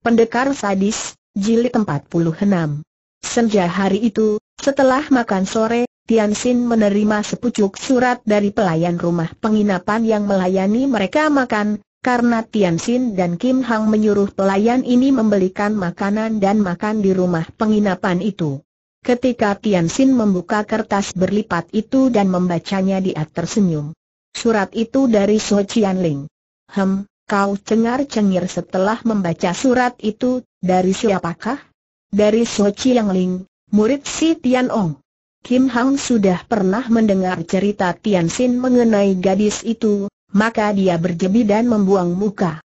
Pendekar Sadis, Jilid 46 Senja hari itu, setelah makan sore, Tian Xin menerima sepucuk surat dari pelayan rumah penginapan yang melayani mereka makan, karena Tian Xin dan Kim Hang menyuruh pelayan ini membelikan makanan dan makan di rumah penginapan itu. Ketika Tian Xin membuka kertas berlipat itu dan membacanya dia tersenyum. Surat itu dari So Qianling. Hem, Kau cengar-cengir setelah membaca surat itu, dari siapakah? Dari So Chiang Ling, murid si Tian Ong. Kim Hang sudah pernah mendengar cerita Tian Xin mengenai gadis itu, maka dia berjebi dan membuang muka.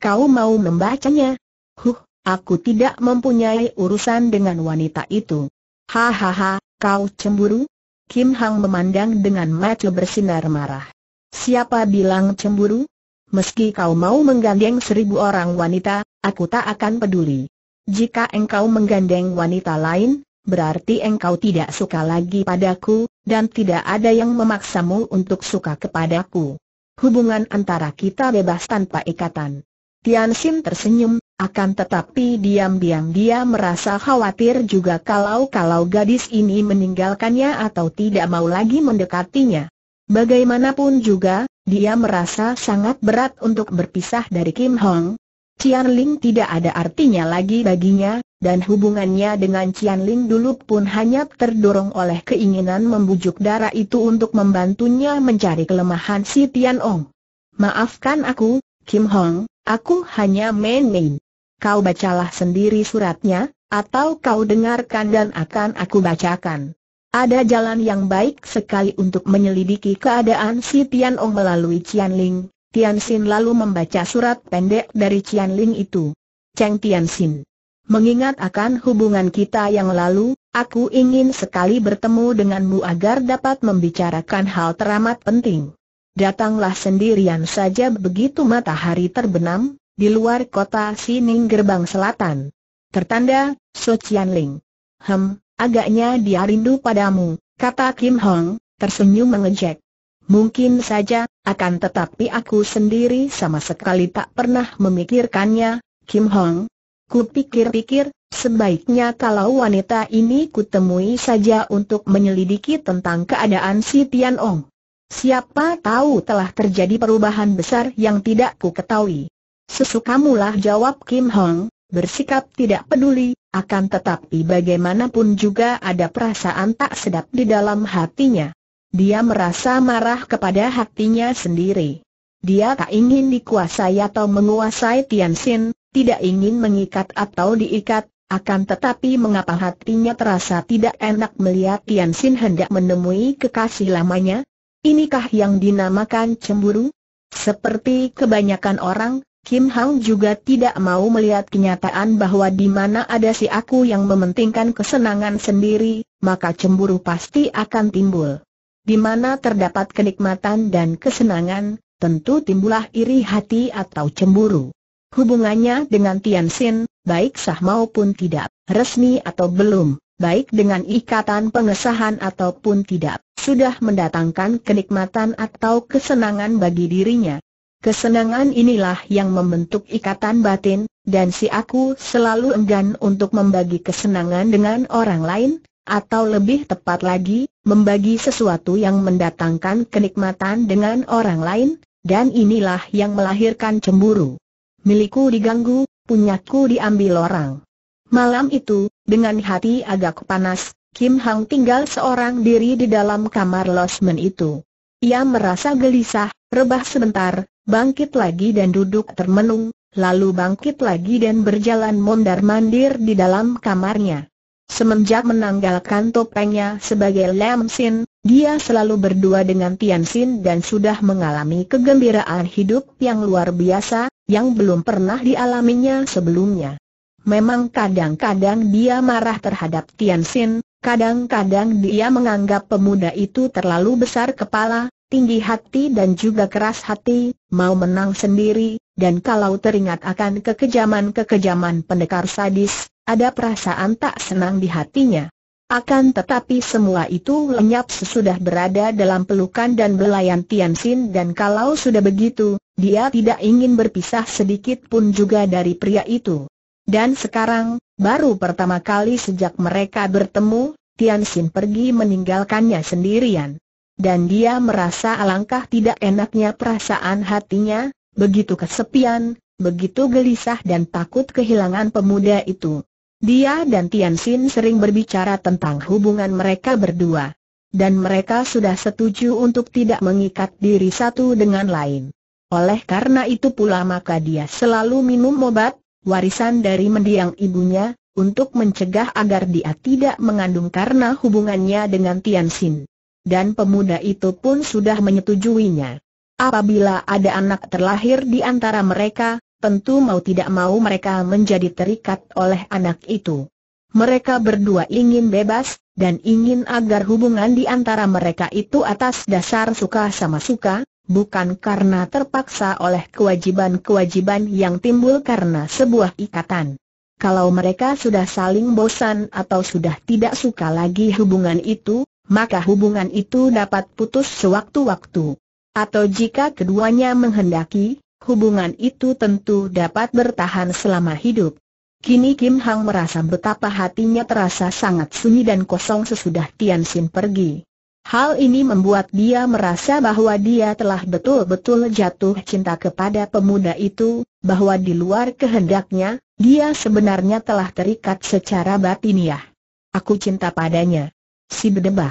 Kau mau membacanya? Huh, aku tidak mempunyai urusan dengan wanita itu. Hahaha, kau cemburu? Kim Hang memandang dengan mata bersinar marah. Siapa bilang cemburu? Meski kau mau menggandeng seribu orang wanita, aku tak akan peduli. Jika engkau menggandeng wanita lain, berarti engkau tidak suka lagi padaku, dan tidak ada yang memaksamu untuk suka kepadaku. Hubungan antara kita bebas tanpa ikatan. Tian Xin tersenyum, akan tetapi diam-diam dia merasa khawatir juga kalau-kalau gadis ini meninggalkannya atau tidak mau lagi mendekatinya. Bagaimanapun juga, dia merasa sangat berat untuk berpisah dari Kim Hong. Cian Ling tidak ada artinya lagi baginya, dan hubungannya dengan Cian Ling dulu pun hanya terdorong oleh keinginan membujuk darah itu untuk membantunya mencari kelemahan si Tian Ong. Maafkan aku, Kim Hong, aku hanya main-main. Kau bacalah sendiri suratnya, atau kau dengarkan dan akan aku bacakan. Ada jalan yang baik sekali untuk menyelidiki keadaan si Tian Ong melalui Cian Ling. Tian Xin lalu membaca surat pendek dari Cian Ling itu. Cheng Tian Xin. Mengingat akan hubungan kita yang lalu, aku ingin sekali bertemu denganmu agar dapat membicarakan hal teramat penting. Datanglah sendirian saja begitu matahari terbenam, di luar kota Sining Gerbang Selatan. Tertanda, So Cian Ling. Hem, Agaknya dia rindu padamu, kata Kim Hong, tersenyum mengejek. Mungkin saja, akan tetapi aku sendiri sama sekali tak pernah memikirkannya, Kim Hong. Ku pikir-pikir, sebaiknya kalau wanita ini kutemui saja untuk menyelidiki tentang keadaan si Tian Ong. Siapa tahu telah terjadi perubahan besar yang tidak ku ketahui. Sesukamulah jawab Kim Hong, bersikap tidak peduli, akan tetapi bagaimanapun juga ada perasaan tak sedap di dalam hatinya. Dia merasa marah kepada hatinya sendiri. Dia tak ingin dikuasai atau menguasai Tianxin, tidak ingin mengikat atau diikat, akan tetapi mengapa hatinya terasa tidak enak melihat Tian Xin hendak menemui kekasih lamanya? Inikah yang dinamakan cemburu? Seperti kebanyakan orang, Kim Hang juga tidak mau melihat kenyataan bahwa di mana ada si aku yang mementingkan kesenangan sendiri, maka cemburu pasti akan timbul. Di mana terdapat kenikmatan dan kesenangan, tentu timbullah iri hati atau cemburu. Hubungannya dengan Tian Xin, baik sah maupun tidak, resmi atau belum, baik dengan ikatan pengesahan ataupun tidak, sudah mendatangkan kenikmatan atau kesenangan bagi dirinya. Kesenangan inilah yang membentuk ikatan batin, dan si aku selalu enggan untuk membagi kesenangan dengan orang lain, atau lebih tepat lagi, membagi sesuatu yang mendatangkan kenikmatan dengan orang lain, dan inilah yang melahirkan cemburu. Milikku diganggu, punyaku diambil orang. Malam itu, dengan hati agak panas, Kim Hang tinggal seorang diri di dalam kamar losmen itu. Ia merasa gelisah, rebah sebentar, bangkit lagi dan duduk termenung, lalu bangkit lagi dan berjalan mondar-mandir di dalam kamarnya. Semenjak menanggalkan topengnya sebagai Lam Sin, dia selalu berdua dengan Tian Sin dan sudah mengalami kegembiraan hidup yang luar biasa, yang belum pernah dialaminya sebelumnya. Memang kadang-kadang dia marah terhadap Tian Sin, kadang-kadang dia menganggap pemuda itu terlalu besar kepala, tinggi hati dan juga keras hati, mau menang sendiri, dan kalau teringat akan kekejaman-kekejaman pendekar sadis, ada perasaan tak senang di hatinya. Akan tetapi semua itu lenyap sesudah berada dalam pelukan dan belayan Tianxin dan kalau sudah begitu, dia tidak ingin berpisah sedikit pun juga dari pria itu. Dan sekarang, baru pertama kali sejak mereka bertemu, Tianxin pergi meninggalkannya sendirian dan dia merasa alangkah tidak enaknya perasaan hatinya, begitu kesepian, begitu gelisah dan takut kehilangan pemuda itu. Dia dan Tian Xin sering berbicara tentang hubungan mereka berdua. Dan mereka sudah setuju untuk tidak mengikat diri satu dengan lain. Oleh karena itu pula maka dia selalu minum obat, warisan dari mendiang ibunya, untuk mencegah agar dia tidak mengandung karena hubungannya dengan Tian Xin dan pemuda itu pun sudah menyetujuinya. Apabila ada anak terlahir di antara mereka, tentu mau tidak mau mereka menjadi terikat oleh anak itu. Mereka berdua ingin bebas, dan ingin agar hubungan di antara mereka itu atas dasar suka sama suka, bukan karena terpaksa oleh kewajiban-kewajiban yang timbul karena sebuah ikatan. Kalau mereka sudah saling bosan atau sudah tidak suka lagi hubungan itu, maka hubungan itu dapat putus sewaktu-waktu. Atau jika keduanya menghendaki, hubungan itu tentu dapat bertahan selama hidup. Kini Kim Hang merasa betapa hatinya terasa sangat sunyi dan kosong sesudah Tian Xin pergi. Hal ini membuat dia merasa bahwa dia telah betul-betul jatuh cinta kepada pemuda itu, bahwa di luar kehendaknya, dia sebenarnya telah terikat secara batiniah. Aku cinta padanya si bedebah.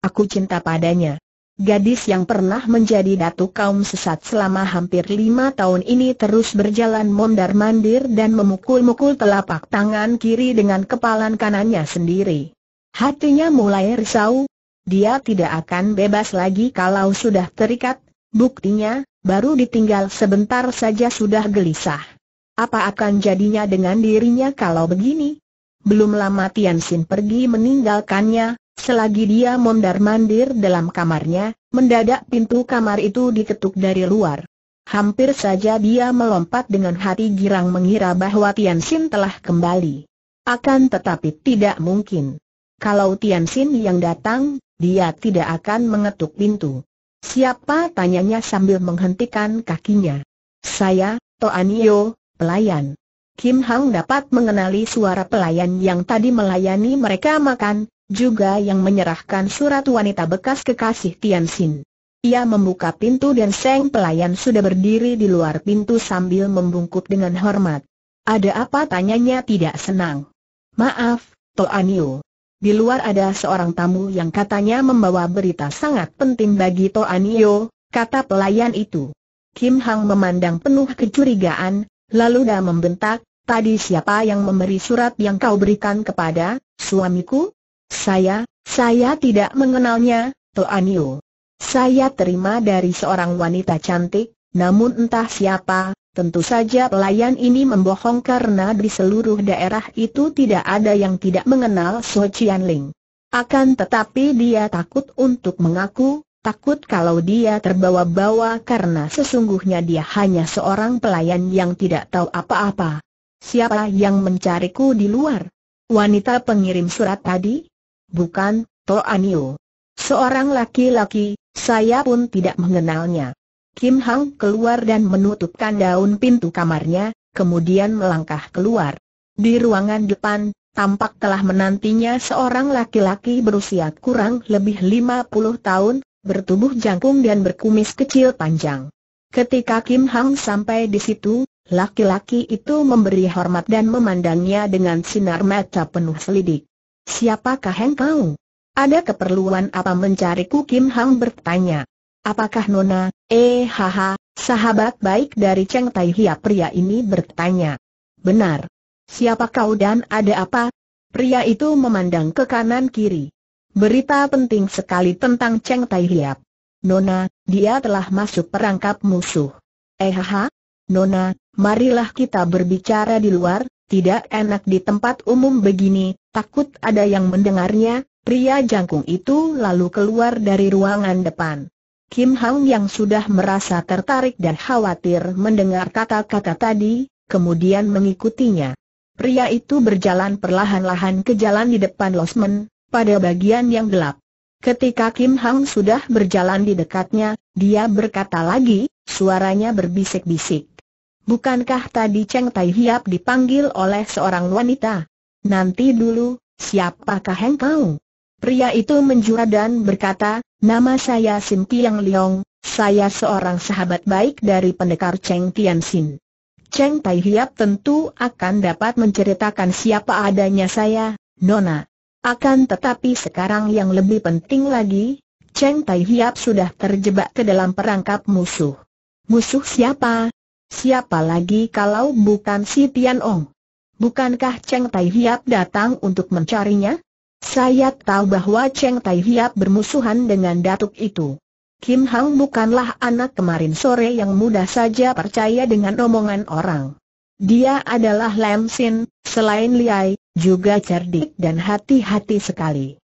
Aku cinta padanya. Gadis yang pernah menjadi datu kaum sesat selama hampir lima tahun ini terus berjalan mondar-mandir dan memukul-mukul telapak tangan kiri dengan kepalan kanannya sendiri. Hatinya mulai risau, dia tidak akan bebas lagi kalau sudah terikat, buktinya, baru ditinggal sebentar saja sudah gelisah. Apa akan jadinya dengan dirinya kalau begini? Belum lama Tian Xin pergi meninggalkannya, Selagi dia mondar-mandir dalam kamarnya, mendadak pintu kamar itu diketuk dari luar. Hampir saja dia melompat dengan hati girang mengira bahwa Tian Xin telah kembali. Akan tetapi tidak mungkin. Kalau Tian Xin yang datang, dia tidak akan mengetuk pintu. Siapa tanyanya sambil menghentikan kakinya. Saya, Toanio, pelayan. Kim Hang dapat mengenali suara pelayan yang tadi melayani mereka makan, juga yang menyerahkan surat wanita bekas kekasih Tian Xin. Ia membuka pintu dan Seng pelayan sudah berdiri di luar pintu sambil membungkuk dengan hormat. Ada apa tanyanya tidak senang. Maaf, Toanio. Di luar ada seorang tamu yang katanya membawa berita sangat penting bagi Toanio, kata pelayan itu. Kim Hang memandang penuh kecurigaan, lalu dah membentak, tadi siapa yang memberi surat yang kau berikan kepada suamiku? Saya, saya tidak mengenalnya, Tuan Yu. Saya terima dari seorang wanita cantik, namun entah siapa, tentu saja pelayan ini membohong karena di seluruh daerah itu tidak ada yang tidak mengenal So Chian Akan tetapi dia takut untuk mengaku, takut kalau dia terbawa-bawa karena sesungguhnya dia hanya seorang pelayan yang tidak tahu apa-apa. Siapa yang mencariku di luar? Wanita pengirim surat tadi? Bukan, Anio. Seorang laki-laki, saya pun tidak mengenalnya. Kim Hang keluar dan menutupkan daun pintu kamarnya, kemudian melangkah keluar. Di ruangan depan, tampak telah menantinya seorang laki-laki berusia kurang lebih 50 tahun, bertubuh jangkung dan berkumis kecil panjang. Ketika Kim Hang sampai di situ, laki-laki itu memberi hormat dan memandangnya dengan sinar mata penuh selidik. Siapakah engkau? Ada keperluan apa mencariku Kim Hang bertanya. Apakah Nona, eh haha, sahabat baik dari Cheng Tai Hia pria ini bertanya. Benar. Siapa kau dan ada apa? Pria itu memandang ke kanan kiri. Berita penting sekali tentang Cheng Tai Hiap. Nona, dia telah masuk perangkap musuh. Eh haha, Nona, marilah kita berbicara di luar, tidak enak di tempat umum begini, takut ada yang mendengarnya, pria jangkung itu lalu keluar dari ruangan depan. Kim Hang yang sudah merasa tertarik dan khawatir mendengar kata-kata tadi, kemudian mengikutinya. Pria itu berjalan perlahan-lahan ke jalan di depan losmen, pada bagian yang gelap. Ketika Kim Hang sudah berjalan di dekatnya, dia berkata lagi, suaranya berbisik-bisik. Bukankah tadi Cheng Tai Hiap dipanggil oleh seorang wanita? Nanti dulu, siapakah engkau? Pria itu menjura dan berkata, nama saya Sim Tiang Liang, saya seorang sahabat baik dari pendekar Cheng Tian Sin. Cheng Tai Hiap tentu akan dapat menceritakan siapa adanya saya, Nona. Akan tetapi sekarang yang lebih penting lagi, Cheng Tai Hiap sudah terjebak ke dalam perangkap musuh. Musuh siapa? Siapa lagi kalau bukan si Tian Ong? Bukankah Cheng Tai Hiap datang untuk mencarinya? Saya tahu bahwa Cheng Tai Hiap bermusuhan dengan datuk itu. Kim Hang bukanlah anak kemarin sore yang mudah saja percaya dengan omongan orang. Dia adalah Lam Sin, selain Liai, juga cerdik dan hati-hati sekali.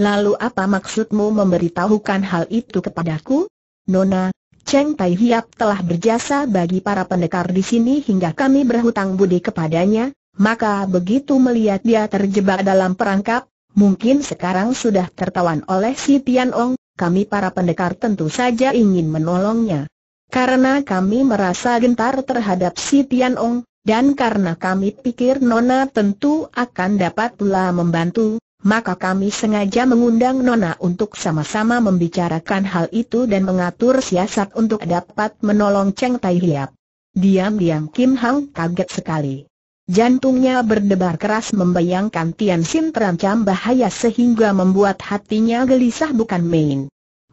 Lalu apa maksudmu memberitahukan hal itu kepadaku? Nona, Cheng Tai Hiap telah berjasa bagi para pendekar di sini hingga kami berhutang budi kepadanya, maka begitu melihat dia terjebak dalam perangkap, mungkin sekarang sudah tertawan oleh si Tian Ong, kami para pendekar tentu saja ingin menolongnya. Karena kami merasa gentar terhadap si Tian Ong, dan karena kami pikir Nona tentu akan dapat pula membantu, maka kami sengaja mengundang Nona untuk sama-sama membicarakan hal itu dan mengatur siasat untuk dapat menolong Cheng Tai Hiap. Diam-diam Kim Hang kaget sekali. Jantungnya berdebar keras membayangkan Tian Sim terancam bahaya sehingga membuat hatinya gelisah bukan main.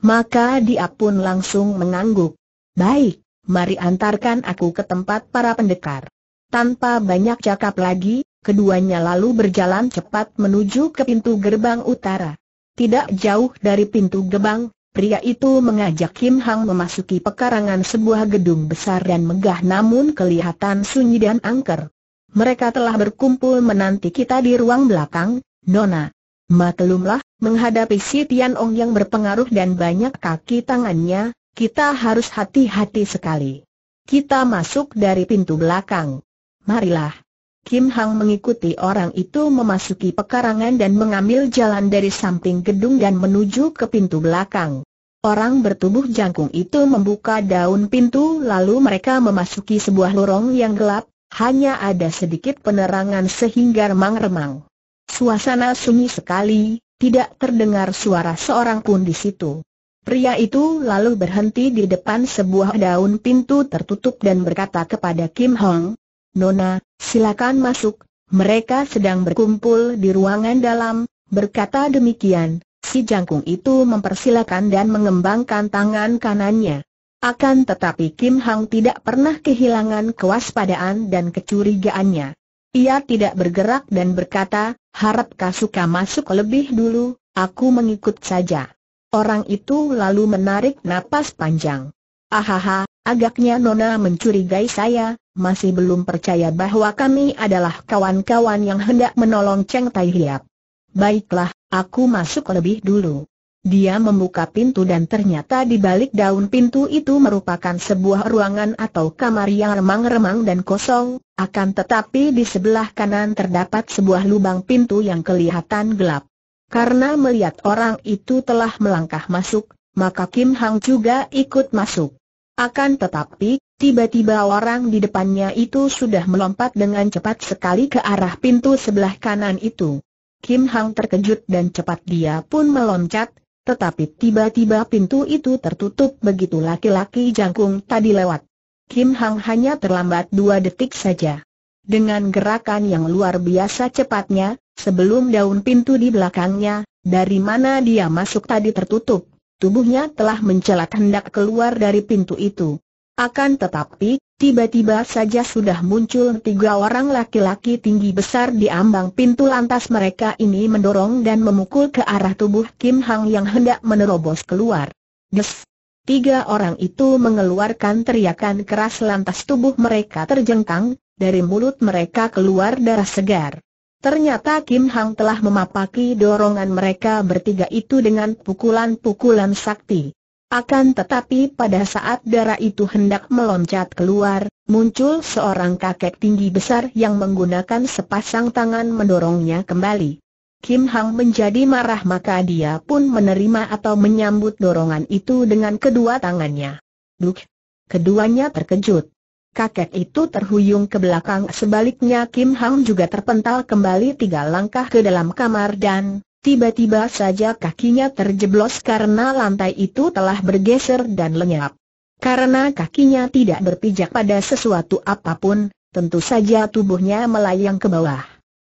Maka dia pun langsung mengangguk. Baik, mari antarkan aku ke tempat para pendekar. Tanpa banyak cakap lagi, Keduanya lalu berjalan cepat menuju ke pintu gerbang utara. Tidak jauh dari pintu gerbang, pria itu mengajak Kim Hang memasuki pekarangan sebuah gedung besar dan megah namun kelihatan sunyi dan angker. Mereka telah berkumpul menanti kita di ruang belakang, Nona. Maklumlah, menghadapi si Tian Ong yang berpengaruh dan banyak kaki tangannya, kita harus hati-hati sekali. Kita masuk dari pintu belakang. Marilah. Kim Hang mengikuti orang itu memasuki pekarangan dan mengambil jalan dari samping gedung dan menuju ke pintu belakang. Orang bertubuh jangkung itu membuka daun pintu lalu mereka memasuki sebuah lorong yang gelap, hanya ada sedikit penerangan sehingga remang-remang. Suasana sunyi sekali, tidak terdengar suara seorang pun di situ. Pria itu lalu berhenti di depan sebuah daun pintu tertutup dan berkata kepada Kim Hong, Nona, silakan masuk, mereka sedang berkumpul di ruangan dalam, berkata demikian. Si jangkung itu mempersilakan dan mengembangkan tangan kanannya. Akan tetapi Kim Hang tidak pernah kehilangan kewaspadaan dan kecurigaannya. Ia tidak bergerak dan berkata, harap Kasuka masuk lebih dulu, aku mengikut saja. Orang itu lalu menarik napas panjang. Ahaha, agaknya Nona mencurigai saya, masih belum percaya bahwa kami adalah kawan-kawan yang hendak menolong Cheng Tai Hiap. Baiklah, aku masuk lebih dulu. Dia membuka pintu dan ternyata di balik daun pintu itu merupakan sebuah ruangan atau kamar yang remang-remang dan kosong, akan tetapi di sebelah kanan terdapat sebuah lubang pintu yang kelihatan gelap. Karena melihat orang itu telah melangkah masuk, maka Kim Hang juga ikut masuk. Akan tetapi, tiba-tiba orang di depannya itu sudah melompat dengan cepat sekali ke arah pintu sebelah kanan itu. Kim Hang terkejut dan cepat dia pun meloncat, tetapi tiba-tiba pintu itu tertutup begitu laki-laki jangkung tadi lewat. Kim Hang hanya terlambat dua detik saja. Dengan gerakan yang luar biasa cepatnya, sebelum daun pintu di belakangnya, dari mana dia masuk tadi tertutup tubuhnya telah mencelat hendak keluar dari pintu itu. Akan tetapi, tiba-tiba saja sudah muncul tiga orang laki-laki tinggi besar di ambang pintu lantas mereka ini mendorong dan memukul ke arah tubuh Kim Hang yang hendak menerobos keluar. Des! Tiga orang itu mengeluarkan teriakan keras lantas tubuh mereka terjengkang, dari mulut mereka keluar darah segar. Ternyata Kim Hang telah memapaki dorongan mereka bertiga itu dengan pukulan-pukulan sakti. Akan tetapi pada saat darah itu hendak meloncat keluar, muncul seorang kakek tinggi besar yang menggunakan sepasang tangan mendorongnya kembali. Kim Hang menjadi marah maka dia pun menerima atau menyambut dorongan itu dengan kedua tangannya. Duk! Keduanya terkejut. Kakek itu terhuyung ke belakang sebaliknya Kim Hang juga terpental kembali tiga langkah ke dalam kamar dan tiba-tiba saja kakinya terjeblos karena lantai itu telah bergeser dan lenyap. Karena kakinya tidak berpijak pada sesuatu apapun, tentu saja tubuhnya melayang ke bawah.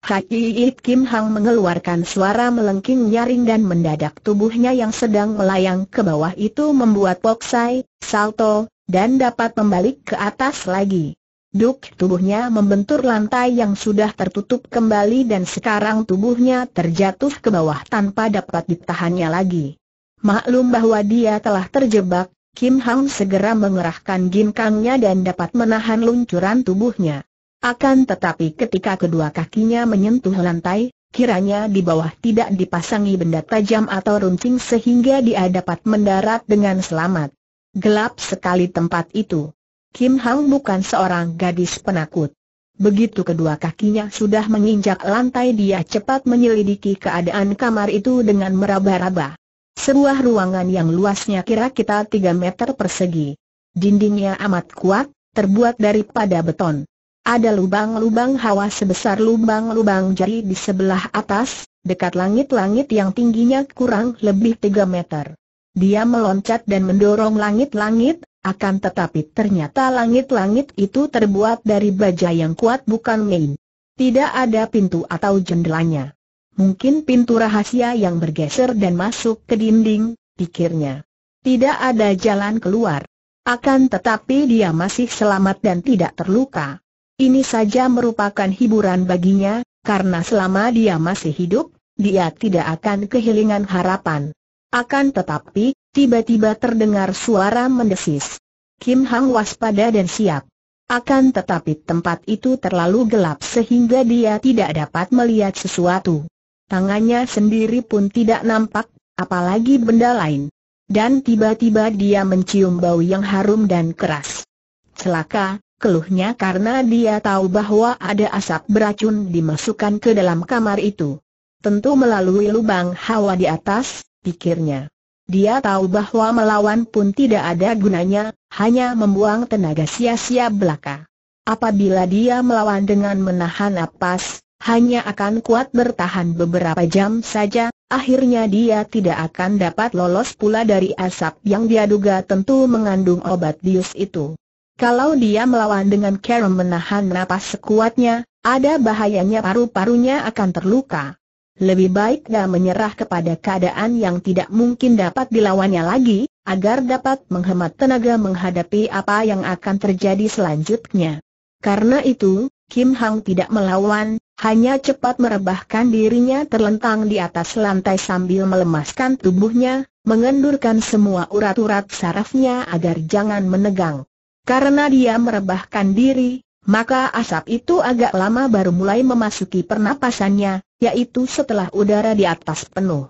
Hakiit Kim Hang mengeluarkan suara melengking nyaring dan mendadak tubuhnya yang sedang melayang ke bawah itu membuat Poksai, Salto, dan dapat membalik ke atas lagi. Duk tubuhnya membentur lantai yang sudah tertutup kembali dan sekarang tubuhnya terjatuh ke bawah tanpa dapat ditahannya lagi. Maklum bahwa dia telah terjebak, Kim Hang segera mengerahkan ginkangnya dan dapat menahan luncuran tubuhnya. Akan tetapi ketika kedua kakinya menyentuh lantai, kiranya di bawah tidak dipasangi benda tajam atau runcing sehingga dia dapat mendarat dengan selamat. Gelap sekali tempat itu. Kim Hang bukan seorang gadis penakut. Begitu kedua kakinya sudah menginjak lantai dia cepat menyelidiki keadaan kamar itu dengan meraba-raba. Sebuah ruangan yang luasnya kira-kira 3 meter persegi. Dindingnya amat kuat, terbuat daripada beton. Ada lubang-lubang hawa sebesar lubang-lubang jari di sebelah atas, dekat langit-langit yang tingginya kurang lebih 3 meter. Dia meloncat dan mendorong langit-langit, akan tetapi ternyata langit-langit itu terbuat dari baja yang kuat bukan main. Tidak ada pintu atau jendelanya. Mungkin pintu rahasia yang bergeser dan masuk ke dinding, pikirnya. Tidak ada jalan keluar. Akan tetapi dia masih selamat dan tidak terluka. Ini saja merupakan hiburan baginya, karena selama dia masih hidup, dia tidak akan kehilangan harapan. Akan tetapi, tiba-tiba terdengar suara mendesis. Kim Hang waspada dan siap. Akan tetapi tempat itu terlalu gelap sehingga dia tidak dapat melihat sesuatu. Tangannya sendiri pun tidak nampak, apalagi benda lain. Dan tiba-tiba dia mencium bau yang harum dan keras. Celaka, keluhnya karena dia tahu bahwa ada asap beracun dimasukkan ke dalam kamar itu. Tentu melalui lubang hawa di atas, pikirnya. Dia tahu bahwa melawan pun tidak ada gunanya, hanya membuang tenaga sia-sia belaka. Apabila dia melawan dengan menahan napas, hanya akan kuat bertahan beberapa jam saja, akhirnya dia tidak akan dapat lolos pula dari asap yang dia duga tentu mengandung obat dius itu. Kalau dia melawan dengan cara menahan napas sekuatnya, ada bahayanya paru-parunya akan terluka. Lebih baik dia menyerah kepada keadaan yang tidak mungkin dapat dilawannya lagi, agar dapat menghemat tenaga menghadapi apa yang akan terjadi selanjutnya. Karena itu, Kim Hang tidak melawan, hanya cepat merebahkan dirinya terlentang di atas lantai sambil melemaskan tubuhnya, mengendurkan semua urat-urat sarafnya agar jangan menegang. Karena dia merebahkan diri, maka asap itu agak lama baru mulai memasuki pernapasannya, yaitu setelah udara di atas penuh.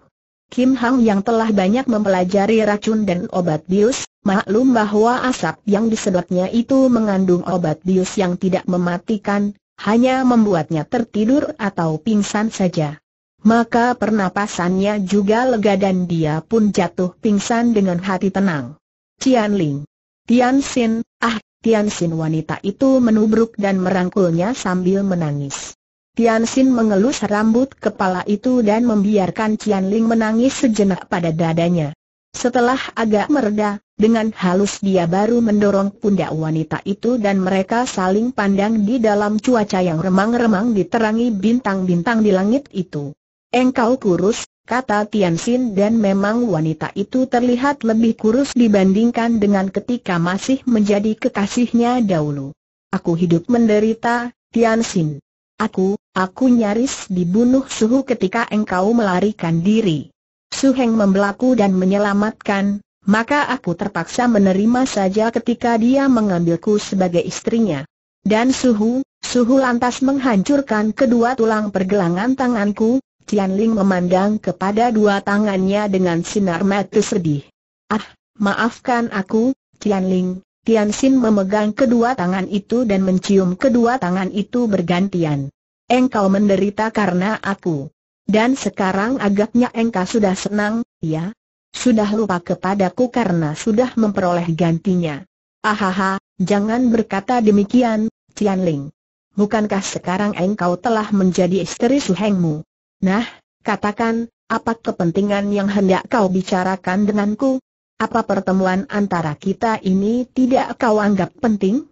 Kim Hang yang telah banyak mempelajari racun dan obat bius, maklum bahwa asap yang disedotnya itu mengandung obat bius yang tidak mematikan, hanya membuatnya tertidur atau pingsan saja. Maka pernapasannya juga lega dan dia pun jatuh pingsan dengan hati tenang. Tian Ling, Tian Xin, ah, Tian Xin wanita itu menubruk dan merangkulnya sambil menangis. Tian Xin mengelus rambut kepala itu dan membiarkan Tian Ling menangis sejenak pada dadanya. Setelah agak mereda, dengan halus dia baru mendorong pundak wanita itu dan mereka saling pandang di dalam cuaca yang remang-remang diterangi bintang-bintang di langit itu. Engkau kurus, kata Tian Xin dan memang wanita itu terlihat lebih kurus dibandingkan dengan ketika masih menjadi kekasihnya dahulu. Aku hidup menderita, Tian Xin. Aku, aku nyaris dibunuh suhu ketika engkau melarikan diri. Suheng membelaku dan menyelamatkan, maka aku terpaksa menerima saja ketika dia mengambilku sebagai istrinya. Dan suhu, suhu lantas menghancurkan kedua tulang pergelangan tanganku, Tian Ling memandang kepada dua tangannya dengan sinar mata sedih. Ah, maafkan aku, Tian Ling, Tian Xin memegang kedua tangan itu dan mencium kedua tangan itu bergantian. Engkau menderita karena aku. Dan sekarang agaknya engkau sudah senang, ya? Sudah lupa kepadaku karena sudah memperoleh gantinya. Ahaha, jangan berkata demikian, Tian Ling. Bukankah sekarang engkau telah menjadi istri suhengmu? Nah, katakan, apa kepentingan yang hendak kau bicarakan denganku? Apa pertemuan antara kita ini tidak kau anggap penting?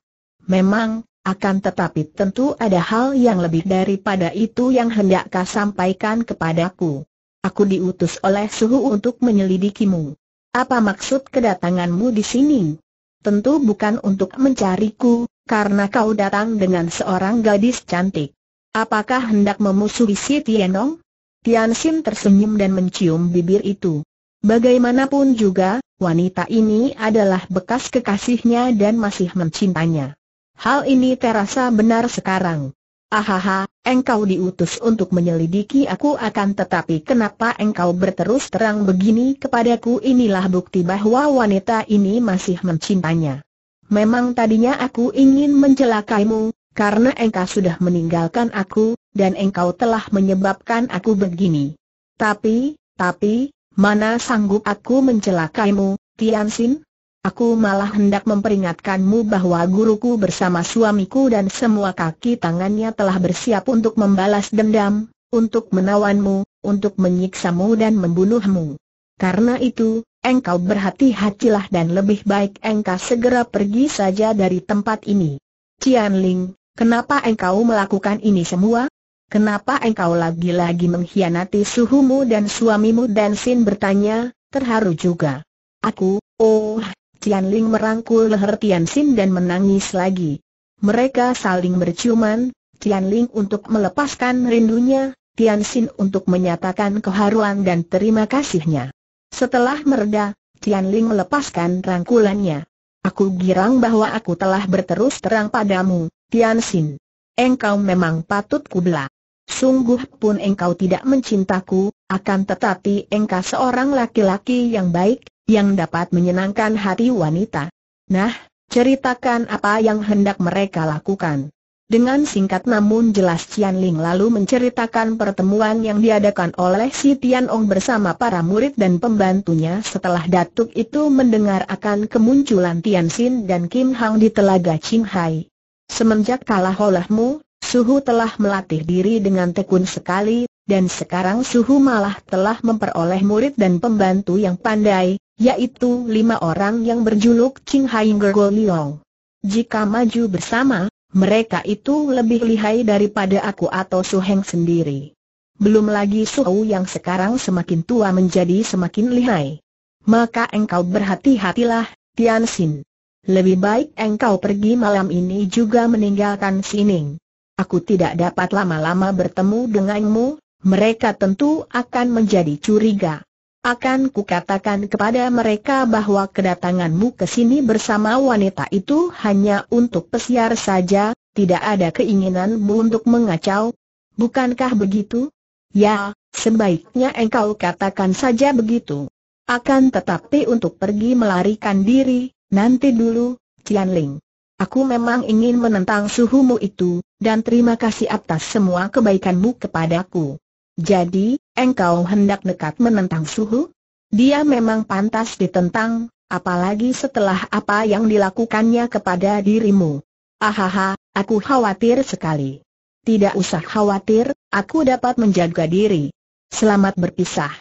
Memang, akan tetapi tentu ada hal yang lebih daripada itu yang hendak kau sampaikan kepadaku. Aku diutus oleh suhu untuk menyelidikimu. Apa maksud kedatanganmu di sini? Tentu bukan untuk mencariku, karena kau datang dengan seorang gadis cantik. Apakah hendak memusuhi si Tianong? Tian Xin tersenyum dan mencium bibir itu. Bagaimanapun juga, wanita ini adalah bekas kekasihnya dan masih mencintanya. Hal ini terasa benar sekarang. Ahaha, engkau diutus untuk menyelidiki aku akan tetapi kenapa engkau berterus terang begini kepadaku inilah bukti bahwa wanita ini masih mencintanya. Memang tadinya aku ingin mencelakaimu, karena engkau sudah meninggalkan aku, dan engkau telah menyebabkan aku begini. Tapi, tapi, Mana sanggup aku mencelakaimu, Tian Sin? Aku malah hendak memperingatkanmu bahwa guruku bersama suamiku dan semua kaki tangannya telah bersiap untuk membalas dendam, untuk menawanmu, untuk menyiksamu dan membunuhmu. Karena itu, engkau berhati-hatilah dan lebih baik engkau segera pergi saja dari tempat ini. Tian Ling, kenapa engkau melakukan ini semua? Kenapa engkau lagi-lagi mengkhianati suhumu dan suamimu dan Sin bertanya, terharu juga. Aku, oh, Tian Ling merangkul leher Tian Sin dan menangis lagi. Mereka saling berciuman, Tian Ling untuk melepaskan rindunya, Tian Sin untuk menyatakan keharuan dan terima kasihnya. Setelah mereda, Tian Ling melepaskan rangkulannya. Aku girang bahwa aku telah berterus terang padamu, Tian Sin. Engkau memang patut kubelah. Sungguh pun engkau tidak mencintaku, akan tetapi engkau seorang laki-laki yang baik, yang dapat menyenangkan hati wanita. Nah, ceritakan apa yang hendak mereka lakukan. Dengan singkat namun jelas Cian Ling lalu menceritakan pertemuan yang diadakan oleh si Tian Ong bersama para murid dan pembantunya setelah Datuk itu mendengar akan kemunculan Tian Xin dan Kim Hang di Telaga Qinghai. Semenjak kalah olehmu, Suhu telah melatih diri dengan tekun sekali, dan sekarang Suhu malah telah memperoleh murid dan pembantu yang pandai, yaitu lima orang yang berjuluk Ching Haing Liong. Jika maju bersama, mereka itu lebih lihai daripada aku atau Suheng sendiri. Belum lagi Suhu yang sekarang semakin tua menjadi semakin lihai. Maka engkau berhati-hatilah, Tian Xin. Lebih baik engkau pergi malam ini juga meninggalkan Sining aku tidak dapat lama-lama bertemu denganmu, mereka tentu akan menjadi curiga. Akan kukatakan kepada mereka bahwa kedatanganmu ke sini bersama wanita itu hanya untuk pesiar saja, tidak ada keinginanmu untuk mengacau. Bukankah begitu? Ya, sebaiknya engkau katakan saja begitu. Akan tetapi untuk pergi melarikan diri, nanti dulu, Tian Ling. Aku memang ingin menentang suhumu itu, dan terima kasih atas semua kebaikanmu kepadaku. Jadi, engkau hendak nekat menentang suhu? Dia memang pantas ditentang, apalagi setelah apa yang dilakukannya kepada dirimu. Ahaha, aku khawatir sekali. Tidak usah khawatir, aku dapat menjaga diri. Selamat berpisah.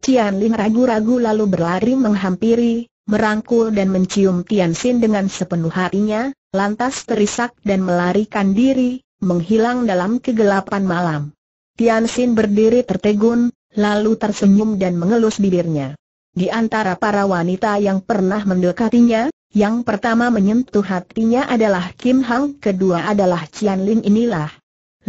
Cian Lin ragu-ragu lalu berlari menghampiri, merangkul dan mencium Tian Xin dengan sepenuh hatinya, lantas terisak dan melarikan diri, menghilang dalam kegelapan malam. Tian Xin berdiri tertegun, lalu tersenyum dan mengelus bibirnya. Di antara para wanita yang pernah mendekatinya, yang pertama menyentuh hatinya adalah Kim Hang, kedua adalah Qian Lin inilah.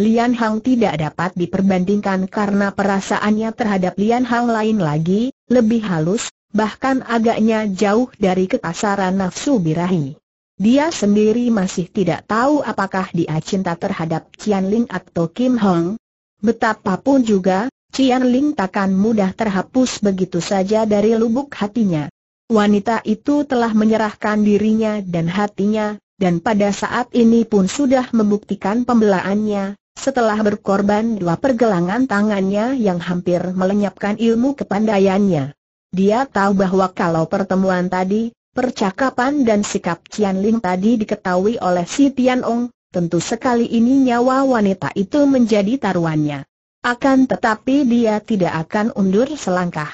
Lian Hang tidak dapat diperbandingkan karena perasaannya terhadap Lian Hang lain lagi, lebih halus, bahkan agaknya jauh dari kekasaran nafsu birahi. Dia sendiri masih tidak tahu apakah dia cinta terhadap Cian Ling atau Kim Hong. Betapapun juga, Cian Ling takkan mudah terhapus begitu saja dari lubuk hatinya. Wanita itu telah menyerahkan dirinya dan hatinya, dan pada saat ini pun sudah membuktikan pembelaannya, setelah berkorban dua pergelangan tangannya yang hampir melenyapkan ilmu kepandaiannya. Dia tahu bahwa kalau pertemuan tadi, percakapan dan sikap Cian Ling tadi diketahui oleh si Tian Ong, tentu sekali ini nyawa wanita itu menjadi taruhannya. Akan tetapi dia tidak akan undur selangkah.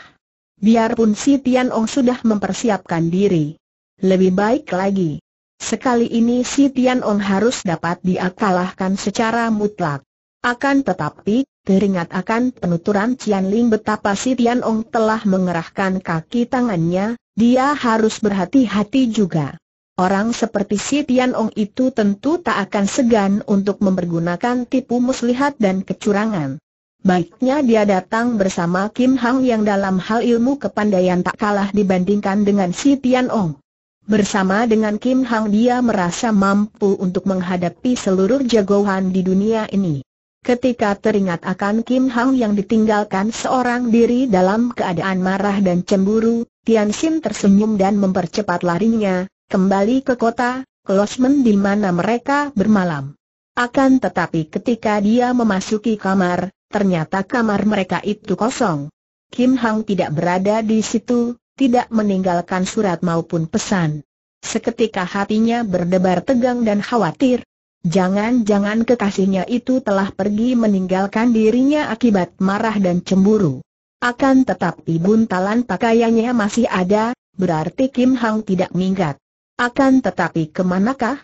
Biarpun si Tian Ong sudah mempersiapkan diri. Lebih baik lagi. Sekali ini si Tian Ong harus dapat diakalahkan secara mutlak. Akan tetapi, teringat akan penuturan Cian Ling betapa si Tian Ong telah mengerahkan kaki tangannya, dia harus berhati-hati juga. Orang seperti si Tian Ong itu tentu tak akan segan untuk mempergunakan tipu muslihat dan kecurangan. Baiknya dia datang bersama Kim Hang yang dalam hal ilmu kepandaian tak kalah dibandingkan dengan si Tian Ong. Bersama dengan Kim Hang dia merasa mampu untuk menghadapi seluruh jagoan di dunia ini. Ketika teringat akan Kim Hang yang ditinggalkan seorang diri dalam keadaan marah dan cemburu, Tian Xin tersenyum dan mempercepat larinya, kembali ke kota, losmen di mana mereka bermalam. Akan tetapi ketika dia memasuki kamar, ternyata kamar mereka itu kosong. Kim Hang tidak berada di situ, tidak meninggalkan surat maupun pesan. Seketika hatinya berdebar tegang dan khawatir, Jangan-jangan kekasihnya itu telah pergi meninggalkan dirinya akibat marah dan cemburu. Akan tetapi buntalan pakaiannya masih ada, berarti Kim Hang tidak minggat. Akan tetapi kemanakah?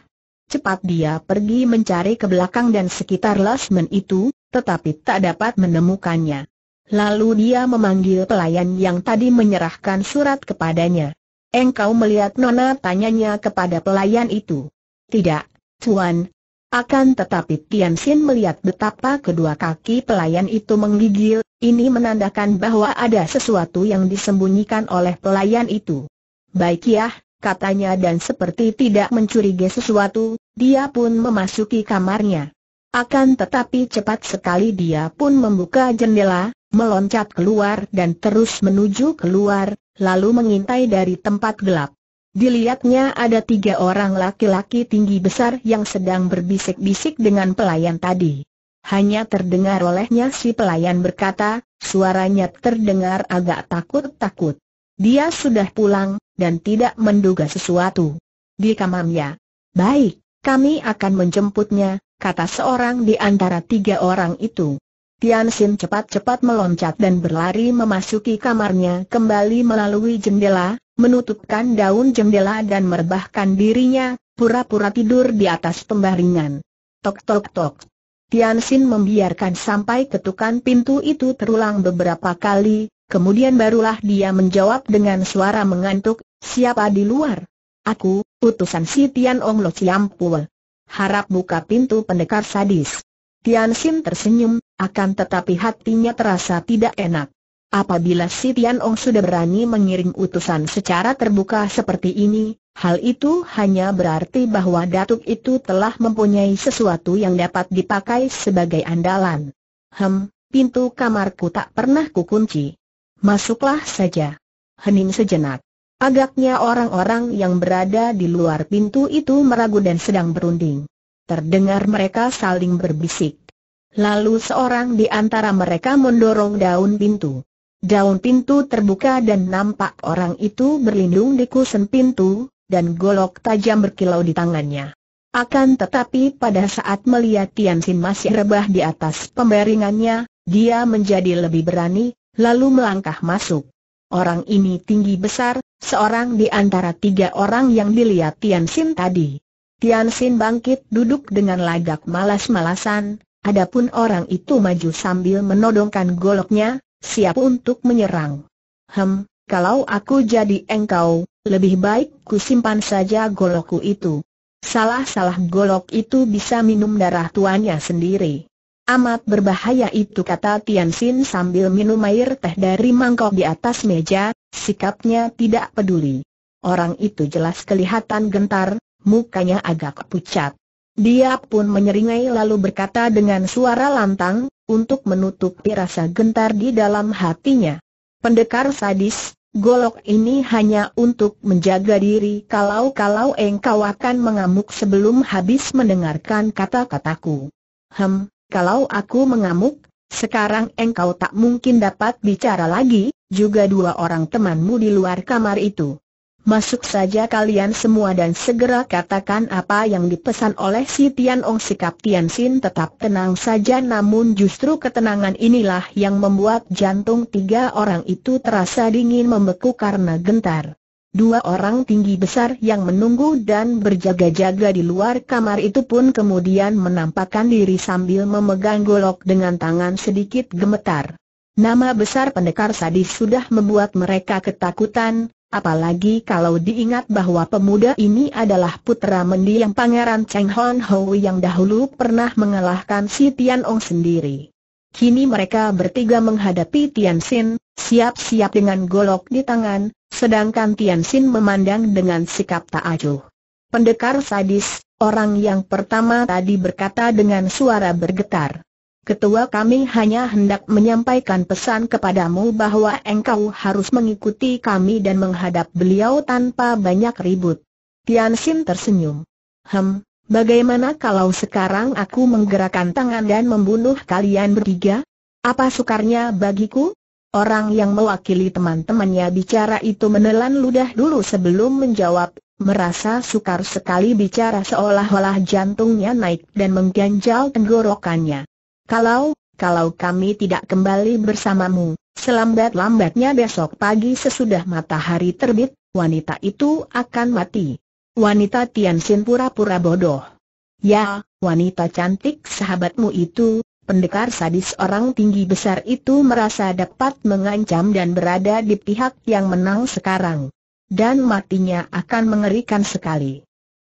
Cepat dia pergi mencari ke belakang dan sekitar Lasmen itu, tetapi tak dapat menemukannya. Lalu dia memanggil pelayan yang tadi menyerahkan surat kepadanya. Engkau melihat Nona tanyanya kepada pelayan itu. Tidak, Tuan, akan tetapi Tian Xin melihat betapa kedua kaki pelayan itu menggigil, ini menandakan bahwa ada sesuatu yang disembunyikan oleh pelayan itu. Baik ya, katanya dan seperti tidak mencurigai sesuatu, dia pun memasuki kamarnya. Akan tetapi cepat sekali dia pun membuka jendela, meloncat keluar dan terus menuju keluar, lalu mengintai dari tempat gelap. Dilihatnya ada tiga orang laki-laki tinggi besar yang sedang berbisik-bisik dengan pelayan tadi. Hanya terdengar olehnya si pelayan berkata, suaranya terdengar agak takut-takut. Dia sudah pulang, dan tidak menduga sesuatu. Di kamarnya. Baik, kami akan menjemputnya, kata seorang di antara tiga orang itu. Tian Xin cepat-cepat meloncat dan berlari memasuki kamarnya kembali melalui jendela, menutupkan daun jendela dan merebahkan dirinya, pura-pura tidur di atas pembaringan. Tok tok tok. Tian Xin membiarkan sampai ketukan pintu itu terulang beberapa kali, kemudian barulah dia menjawab dengan suara mengantuk, siapa di luar? Aku, utusan si Tian Ong Lo Pue. Harap buka pintu pendekar sadis. Tian Xin tersenyum, akan tetapi hatinya terasa tidak enak. Apabila si Tian Ong sudah berani mengirim utusan secara terbuka seperti ini, hal itu hanya berarti bahwa Datuk itu telah mempunyai sesuatu yang dapat dipakai sebagai andalan. Hem, pintu kamarku tak pernah kukunci. Masuklah saja. Hening sejenak. Agaknya orang-orang yang berada di luar pintu itu meragu dan sedang berunding. Terdengar mereka saling berbisik. Lalu seorang di antara mereka mendorong daun pintu. Daun pintu terbuka dan nampak orang itu berlindung di kusen pintu, dan golok tajam berkilau di tangannya. Akan tetapi pada saat melihat Tian Sin masih rebah di atas pembaringannya, dia menjadi lebih berani, lalu melangkah masuk. Orang ini tinggi besar, seorang di antara tiga orang yang dilihat Tian Sin tadi. Tian Sin bangkit duduk dengan lagak malas-malasan, adapun orang itu maju sambil menodongkan goloknya, siap untuk menyerang. Hem, kalau aku jadi engkau, lebih baik ku simpan saja golokku itu. Salah-salah golok itu bisa minum darah tuannya sendiri. Amat berbahaya itu kata Tian Xin sambil minum air teh dari mangkok di atas meja, sikapnya tidak peduli. Orang itu jelas kelihatan gentar, mukanya agak pucat. Dia pun menyeringai lalu berkata dengan suara lantang, untuk menutupi rasa gentar di dalam hatinya. Pendekar sadis, golok ini hanya untuk menjaga diri kalau-kalau engkau akan mengamuk sebelum habis mendengarkan kata-kataku. Hem, kalau aku mengamuk, sekarang engkau tak mungkin dapat bicara lagi, juga dua orang temanmu di luar kamar itu. Masuk saja kalian semua dan segera katakan apa yang dipesan oleh si Tian Ong sikap Tian Sin tetap tenang saja namun justru ketenangan inilah yang membuat jantung tiga orang itu terasa dingin membeku karena gentar. Dua orang tinggi besar yang menunggu dan berjaga-jaga di luar kamar itu pun kemudian menampakkan diri sambil memegang golok dengan tangan sedikit gemetar. Nama besar pendekar sadis sudah membuat mereka ketakutan, Apalagi kalau diingat bahwa pemuda ini adalah putra mendiang Pangeran Cheng Hon Hou yang dahulu pernah mengalahkan si Tian Ong sendiri. Kini mereka bertiga menghadapi Tian Xin, siap-siap dengan golok di tangan, sedangkan Tian Xin memandang dengan sikap tak acuh. Pendekar sadis, orang yang pertama tadi berkata dengan suara bergetar. Ketua kami hanya hendak menyampaikan pesan kepadamu bahwa engkau harus mengikuti kami dan menghadap beliau tanpa banyak ribut. Tian Xin tersenyum. Hem, bagaimana kalau sekarang aku menggerakkan tangan dan membunuh kalian bertiga? Apa sukarnya bagiku? Orang yang mewakili teman-temannya bicara itu menelan ludah dulu sebelum menjawab, merasa sukar sekali bicara seolah-olah jantungnya naik dan mengganjal tenggorokannya. Kalau, kalau kami tidak kembali bersamamu, selambat-lambatnya besok pagi sesudah matahari terbit, wanita itu akan mati. Wanita Tian Tianxin pura-pura bodoh. Ya, wanita cantik sahabatmu itu, pendekar sadis orang tinggi besar itu merasa dapat mengancam dan berada di pihak yang menang sekarang. Dan matinya akan mengerikan sekali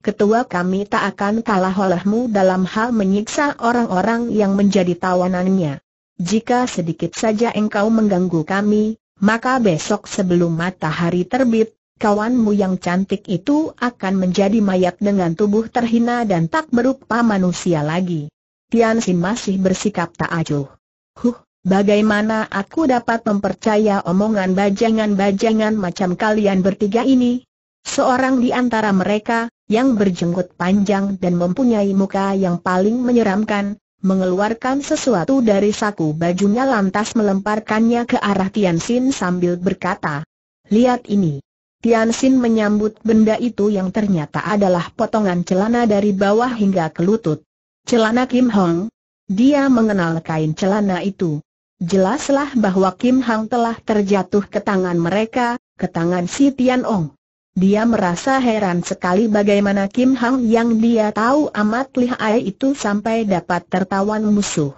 ketua kami tak akan kalah olehmu dalam hal menyiksa orang-orang yang menjadi tawanannya. Jika sedikit saja engkau mengganggu kami, maka besok sebelum matahari terbit, kawanmu yang cantik itu akan menjadi mayat dengan tubuh terhina dan tak berupa manusia lagi. Tian Xin masih bersikap tak acuh. Huh, bagaimana aku dapat mempercaya omongan bajangan-bajangan macam kalian bertiga ini? Seorang di antara mereka, yang berjenggot panjang dan mempunyai muka yang paling menyeramkan, mengeluarkan sesuatu dari saku bajunya lantas melemparkannya ke arah Tian Xin sambil berkata, Lihat ini. Tian Xin menyambut benda itu yang ternyata adalah potongan celana dari bawah hingga ke lutut. Celana Kim Hong. Dia mengenal kain celana itu. Jelaslah bahwa Kim Hong telah terjatuh ke tangan mereka, ke tangan si Tian Ong. Dia merasa heran sekali bagaimana Kim Hang yang dia tahu amat lihai itu sampai dapat tertawan musuh.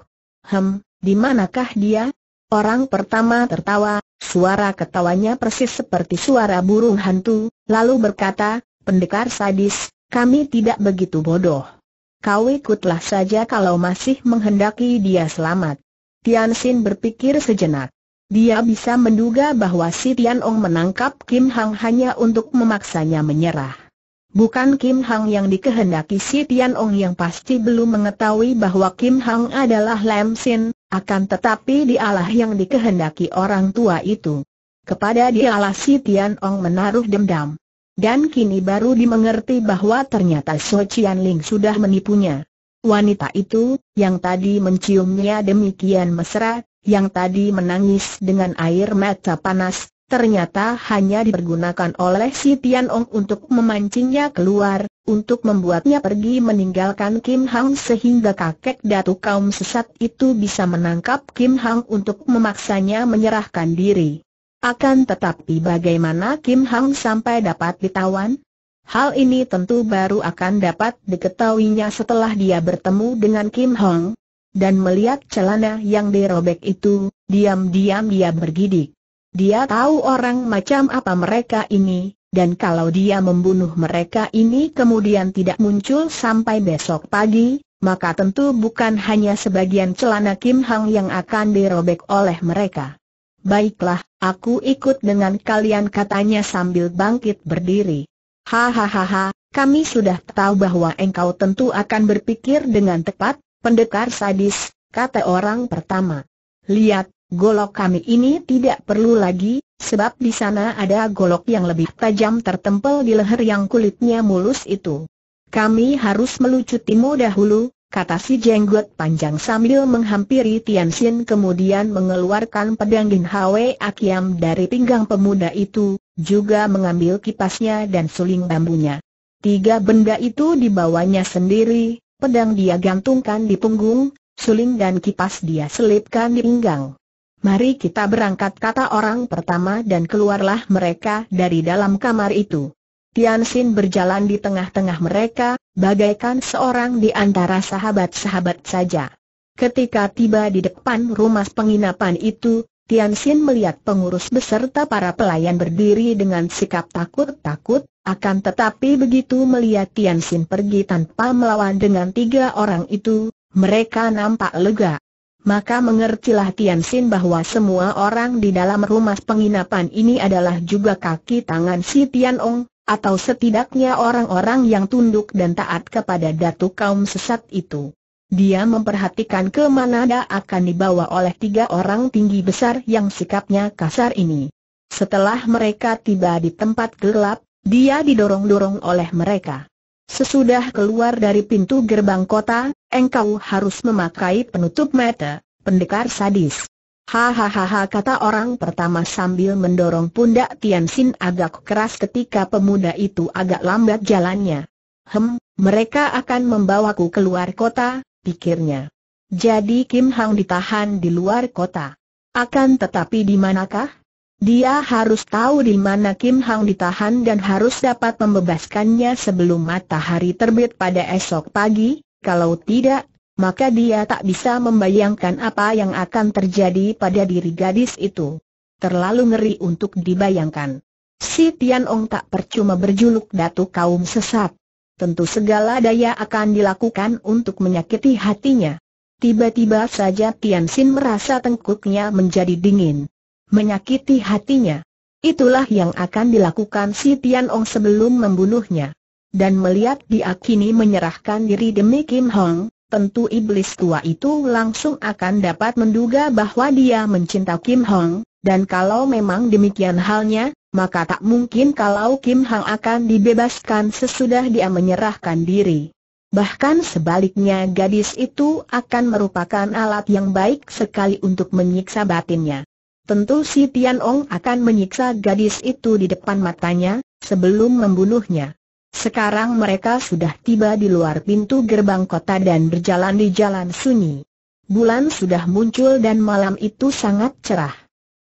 Hem, di manakah dia? Orang pertama tertawa, suara ketawanya persis seperti suara burung hantu, lalu berkata, pendekar sadis, kami tidak begitu bodoh. Kau ikutlah saja kalau masih menghendaki dia selamat. Tian Xin berpikir sejenak. Dia bisa menduga bahwa si Tian Ong menangkap Kim Hang hanya untuk memaksanya menyerah. Bukan Kim Hang yang dikehendaki si Tian Ong yang pasti belum mengetahui bahwa Kim Hang adalah Lam Sin, akan tetapi dialah yang dikehendaki orang tua itu. Kepada dialah si Tian Ong menaruh dendam. Dan kini baru dimengerti bahwa ternyata So Chian Ling sudah menipunya. Wanita itu, yang tadi menciumnya demikian mesra, yang tadi menangis dengan air mata panas, ternyata hanya dipergunakan oleh si Tian Ong untuk memancingnya keluar, untuk membuatnya pergi meninggalkan Kim Hang sehingga kakek datu kaum sesat itu bisa menangkap Kim Hang untuk memaksanya menyerahkan diri. Akan tetapi bagaimana Kim Hang sampai dapat ditawan? Hal ini tentu baru akan dapat diketahuinya setelah dia bertemu dengan Kim Hong, dan melihat celana yang dirobek itu, diam-diam dia bergidik. Dia tahu orang macam apa mereka ini, dan kalau dia membunuh mereka ini kemudian tidak muncul sampai besok pagi, maka tentu bukan hanya sebagian celana Kim Hang yang akan dirobek oleh mereka. Baiklah, aku ikut dengan kalian katanya sambil bangkit berdiri. Hahaha, kami sudah tahu bahwa engkau tentu akan berpikir dengan tepat, Pendekar sadis, kata orang pertama. Lihat, golok kami ini tidak perlu lagi, sebab di sana ada golok yang lebih tajam tertempel di leher yang kulitnya mulus itu. Kami harus melucutimu dahulu, kata si jenggot panjang sambil menghampiri Tian Xin kemudian mengeluarkan pedang Gin Hwe Akiam dari pinggang pemuda itu, juga mengambil kipasnya dan suling bambunya. Tiga benda itu dibawanya sendiri, pedang dia gantungkan di punggung, suling dan kipas dia selipkan di pinggang. Mari kita berangkat kata orang pertama dan keluarlah mereka dari dalam kamar itu. Tian Xin berjalan di tengah-tengah mereka, bagaikan seorang di antara sahabat-sahabat saja. Ketika tiba di depan rumah penginapan itu, Tian Xin melihat pengurus beserta para pelayan berdiri dengan sikap takut-takut, akan tetapi begitu melihat Tian Xin pergi tanpa melawan dengan tiga orang itu, mereka nampak lega. Maka mengertilah Tian Xin bahwa semua orang di dalam rumah penginapan ini adalah juga kaki tangan si Tian Ong, atau setidaknya orang-orang yang tunduk dan taat kepada datu kaum sesat itu. Dia memperhatikan kemana dia akan dibawa oleh tiga orang tinggi besar yang sikapnya kasar ini. Setelah mereka tiba di tempat gelap, dia didorong-dorong oleh mereka. Sesudah keluar dari pintu gerbang kota, engkau harus memakai penutup mata, pendekar sadis. Hahaha kata orang pertama sambil mendorong pundak Tian Xin agak keras ketika pemuda itu agak lambat jalannya. Hem, mereka akan membawaku keluar kota, pikirnya. Jadi Kim Hang ditahan di luar kota. Akan tetapi di manakah? Dia harus tahu di mana Kim Hang ditahan dan harus dapat membebaskannya sebelum matahari terbit pada esok pagi, kalau tidak, maka dia tak bisa membayangkan apa yang akan terjadi pada diri gadis itu. Terlalu ngeri untuk dibayangkan. Si Tian Ong tak percuma berjuluk datu kaum sesat. Tentu segala daya akan dilakukan untuk menyakiti hatinya. Tiba-tiba saja Tian Xin merasa tengkuknya menjadi dingin menyakiti hatinya. Itulah yang akan dilakukan si Tian Ong sebelum membunuhnya. Dan melihat dia kini menyerahkan diri demi Kim Hong, tentu iblis tua itu langsung akan dapat menduga bahwa dia mencinta Kim Hong, dan kalau memang demikian halnya, maka tak mungkin kalau Kim Hong akan dibebaskan sesudah dia menyerahkan diri. Bahkan sebaliknya gadis itu akan merupakan alat yang baik sekali untuk menyiksa batinnya. Tentu si Tian Ong akan menyiksa gadis itu di depan matanya, sebelum membunuhnya. Sekarang mereka sudah tiba di luar pintu gerbang kota dan berjalan di jalan sunyi. Bulan sudah muncul dan malam itu sangat cerah.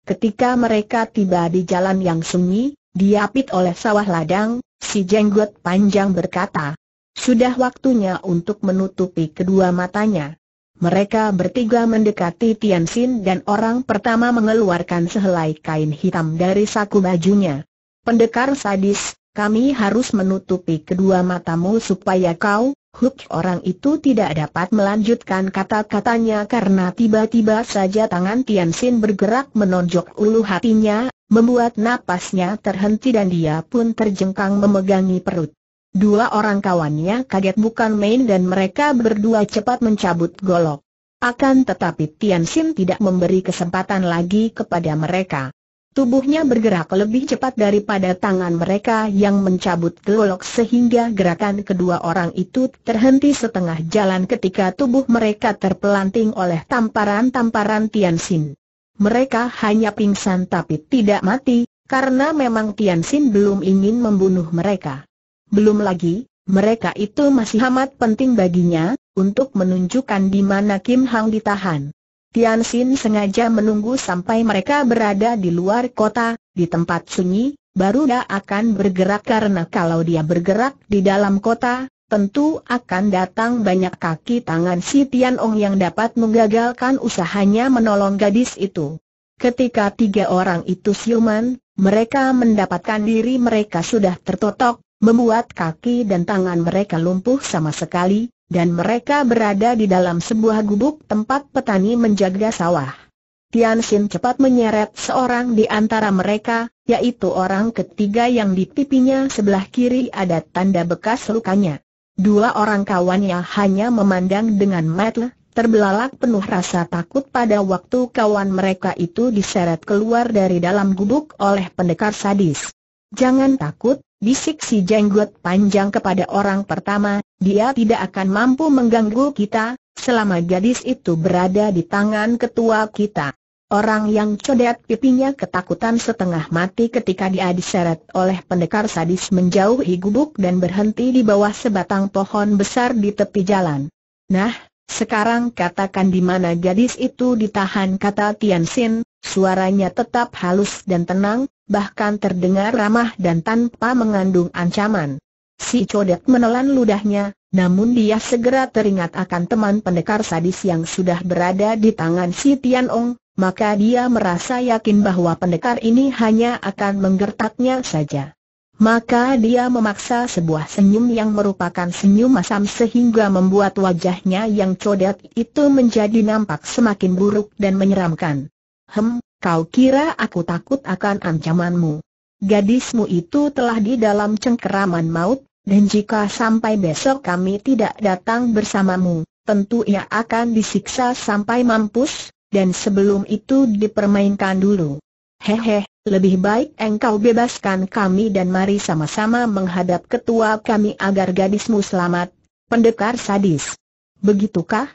Ketika mereka tiba di jalan yang sunyi, diapit oleh sawah ladang, si jenggot panjang berkata, sudah waktunya untuk menutupi kedua matanya. Mereka bertiga mendekati Tian Xin dan orang pertama mengeluarkan sehelai kain hitam dari saku bajunya. Pendekar sadis, kami harus menutupi kedua matamu supaya kau, Huk orang itu tidak dapat melanjutkan kata-katanya karena tiba-tiba saja tangan Tian Xin bergerak menonjok ulu hatinya, membuat napasnya terhenti dan dia pun terjengkang memegangi perut. Dua orang kawannya kaget bukan main dan mereka berdua cepat mencabut golok. Akan tetapi Tian Xin tidak memberi kesempatan lagi kepada mereka. Tubuhnya bergerak lebih cepat daripada tangan mereka yang mencabut golok sehingga gerakan kedua orang itu terhenti setengah jalan ketika tubuh mereka terpelanting oleh tamparan-tamparan Tian Xin. Mereka hanya pingsan tapi tidak mati, karena memang Tian Xin belum ingin membunuh mereka. Belum lagi, mereka itu masih amat penting baginya, untuk menunjukkan di mana Kim Hang ditahan. Tian Xin sengaja menunggu sampai mereka berada di luar kota, di tempat sunyi, baru dia akan bergerak karena kalau dia bergerak di dalam kota, tentu akan datang banyak kaki tangan si Tian Ong yang dapat menggagalkan usahanya menolong gadis itu. Ketika tiga orang itu siuman, mereka mendapatkan diri mereka sudah tertotok, membuat kaki dan tangan mereka lumpuh sama sekali, dan mereka berada di dalam sebuah gubuk tempat petani menjaga sawah. Tian Xin cepat menyeret seorang di antara mereka, yaitu orang ketiga yang di pipinya sebelah kiri ada tanda bekas lukanya. Dua orang kawannya hanya memandang dengan mata terbelalak penuh rasa takut pada waktu kawan mereka itu diseret keluar dari dalam gubuk oleh pendekar sadis. Jangan takut, Bisik si jenggot panjang kepada orang pertama, dia tidak akan mampu mengganggu kita, selama gadis itu berada di tangan ketua kita. Orang yang codet pipinya ketakutan setengah mati ketika dia diseret oleh pendekar sadis menjauhi gubuk dan berhenti di bawah sebatang pohon besar di tepi jalan. Nah, sekarang katakan di mana gadis itu ditahan kata Tian Xin, Suaranya tetap halus dan tenang, bahkan terdengar ramah dan tanpa mengandung ancaman. Si Codet menelan ludahnya, namun dia segera teringat akan teman pendekar sadis yang sudah berada di tangan si Tian Ong, maka dia merasa yakin bahwa pendekar ini hanya akan menggertaknya saja. Maka dia memaksa sebuah senyum yang merupakan senyum masam sehingga membuat wajahnya yang codet itu menjadi nampak semakin buruk dan menyeramkan. Hem, kau kira aku takut akan ancamanmu. Gadismu itu telah di dalam cengkeraman maut, dan jika sampai besok kami tidak datang bersamamu, tentu ia akan disiksa sampai mampus, dan sebelum itu dipermainkan dulu. Hehe, lebih baik engkau bebaskan kami dan mari sama-sama menghadap ketua kami agar gadismu selamat, pendekar sadis. Begitukah?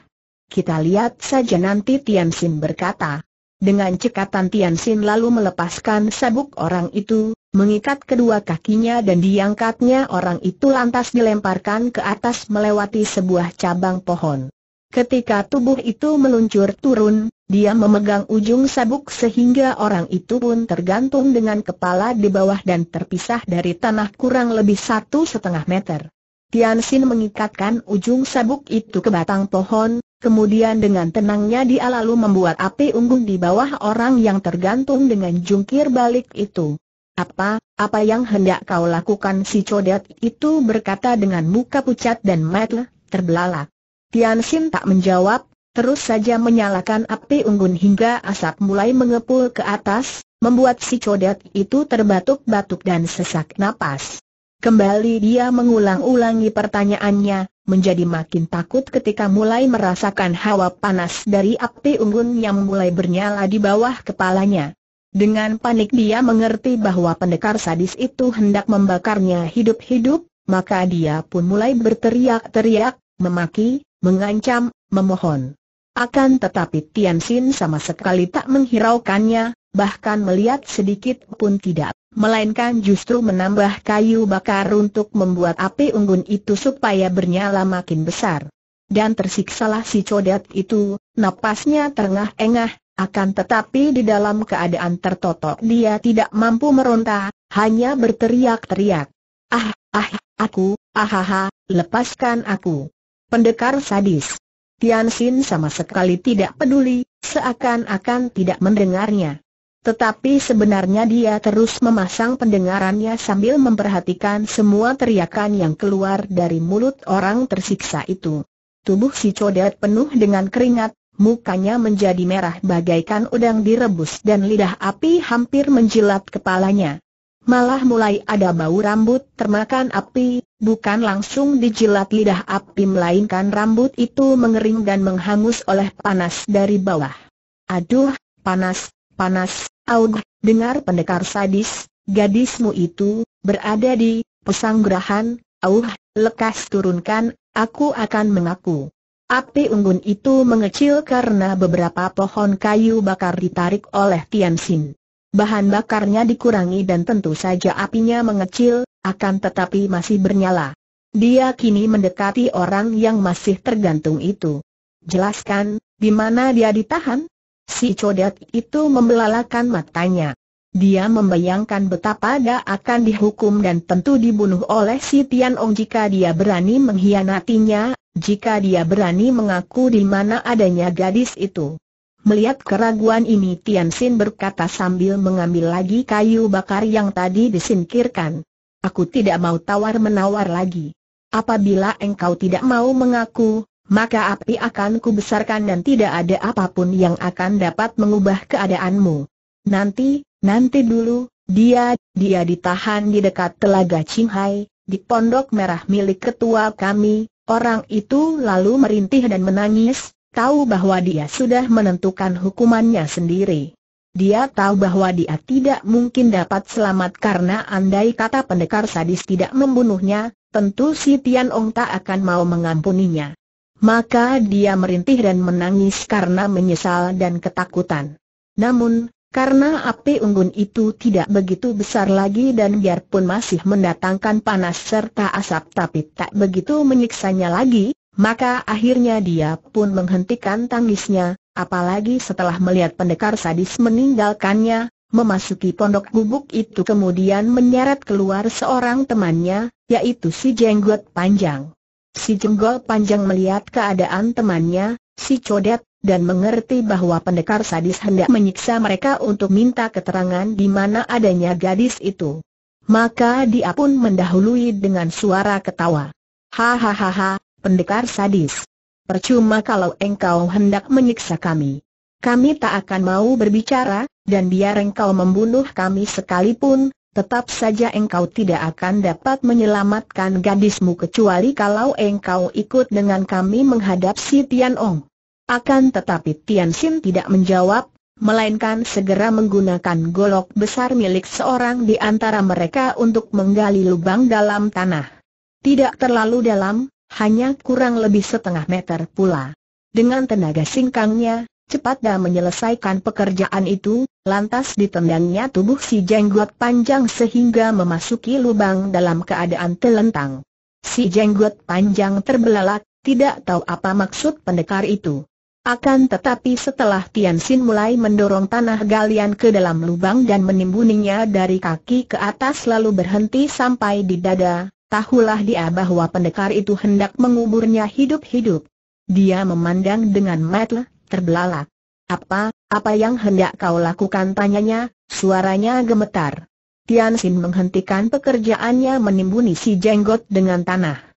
Kita lihat saja nanti Tian Sin berkata. Dengan cekatan Tian Xin lalu melepaskan sabuk orang itu, mengikat kedua kakinya dan diangkatnya orang itu lantas dilemparkan ke atas melewati sebuah cabang pohon. Ketika tubuh itu meluncur turun, dia memegang ujung sabuk sehingga orang itu pun tergantung dengan kepala di bawah dan terpisah dari tanah kurang lebih satu setengah meter. Tian Xin mengikatkan ujung sabuk itu ke batang pohon, Kemudian dengan tenangnya dia lalu membuat api unggun di bawah orang yang tergantung dengan jungkir balik itu. Apa, apa yang hendak kau lakukan si codet itu berkata dengan muka pucat dan metel, terbelalak. Tian Xin tak menjawab, terus saja menyalakan api unggun hingga asap mulai mengepul ke atas, membuat si codet itu terbatuk-batuk dan sesak napas. Kembali dia mengulang-ulangi pertanyaannya, menjadi makin takut ketika mulai merasakan hawa panas dari api unggun yang mulai bernyala di bawah kepalanya. Dengan panik dia mengerti bahwa pendekar sadis itu hendak membakarnya hidup-hidup, maka dia pun mulai berteriak-teriak, memaki, mengancam, memohon. Akan tetapi Tian Xin sama sekali tak menghiraukannya, bahkan melihat sedikit pun tidak melainkan justru menambah kayu bakar untuk membuat api unggun itu supaya bernyala makin besar. Dan tersiksalah si codet itu, napasnya terengah-engah, akan tetapi di dalam keadaan tertotok dia tidak mampu meronta, hanya berteriak-teriak. Ah, ah, aku, ahaha, lepaskan aku. Pendekar sadis. Tian Xin sama sekali tidak peduli, seakan-akan tidak mendengarnya. Tetapi sebenarnya dia terus memasang pendengarannya sambil memperhatikan semua teriakan yang keluar dari mulut orang tersiksa itu. Tubuh si codet penuh dengan keringat, mukanya menjadi merah bagaikan udang direbus dan lidah api hampir menjilat kepalanya. Malah mulai ada bau rambut termakan api, bukan langsung dijilat lidah api melainkan rambut itu mengering dan menghangus oleh panas dari bawah. Aduh, panas, panas, Aug, dengar pendekar sadis, gadismu itu, berada di pesanggerahan, auh, lekas turunkan, aku akan mengaku. Api unggun itu mengecil karena beberapa pohon kayu bakar ditarik oleh Tian Xin. Bahan bakarnya dikurangi dan tentu saja apinya mengecil, akan tetapi masih bernyala. Dia kini mendekati orang yang masih tergantung itu. Jelaskan, di mana dia ditahan? Si codet itu membelalakan matanya. Dia membayangkan betapa dia akan dihukum dan tentu dibunuh oleh si Tian Ong jika dia berani mengkhianatinya, jika dia berani mengaku di mana adanya gadis itu. Melihat keraguan ini Tian Xin berkata sambil mengambil lagi kayu bakar yang tadi disingkirkan. Aku tidak mau tawar-menawar lagi. Apabila engkau tidak mau mengaku, maka api akan kubesarkan dan tidak ada apapun yang akan dapat mengubah keadaanmu. Nanti, nanti dulu, dia, dia ditahan di dekat telaga Qinghai, di pondok merah milik ketua kami, orang itu lalu merintih dan menangis, tahu bahwa dia sudah menentukan hukumannya sendiri. Dia tahu bahwa dia tidak mungkin dapat selamat karena andai kata pendekar sadis tidak membunuhnya, tentu si Tian Ong tak akan mau mengampuninya. Maka dia merintih dan menangis karena menyesal dan ketakutan. Namun, karena api unggun itu tidak begitu besar lagi dan biarpun masih mendatangkan panas serta asap tapi tak begitu menyiksanya lagi, maka akhirnya dia pun menghentikan tangisnya, apalagi setelah melihat pendekar sadis meninggalkannya, memasuki pondok gubuk itu kemudian menyeret keluar seorang temannya, yaitu si Jenggot Panjang. Si Jenggol Panjang melihat keadaan temannya, si Codet, dan mengerti bahwa pendekar sadis hendak menyiksa mereka untuk minta keterangan di mana adanya gadis itu. Maka dia pun mendahului dengan suara ketawa. Hahaha, pendekar sadis. Percuma kalau engkau hendak menyiksa kami. Kami tak akan mau berbicara, dan biar engkau membunuh kami sekalipun, tetap saja engkau tidak akan dapat menyelamatkan gadismu kecuali kalau engkau ikut dengan kami menghadap si Tian Ong. Akan tetapi Tian Xin tidak menjawab, melainkan segera menggunakan golok besar milik seorang di antara mereka untuk menggali lubang dalam tanah. Tidak terlalu dalam, hanya kurang lebih setengah meter pula. Dengan tenaga singkangnya, Cepat dan menyelesaikan pekerjaan itu, lantas ditendangnya tubuh si jenggot panjang sehingga memasuki lubang dalam keadaan telentang. Si jenggot panjang terbelalak, tidak tahu apa maksud pendekar itu. Akan tetapi setelah Tian Xin mulai mendorong tanah galian ke dalam lubang dan menimbuninya dari kaki ke atas lalu berhenti sampai di dada, tahulah dia bahwa pendekar itu hendak menguburnya hidup-hidup. Dia memandang dengan mata terbelalak. Apa, apa yang hendak kau lakukan tanyanya, suaranya gemetar. Tian Xin menghentikan pekerjaannya menimbuni si jenggot dengan tanah.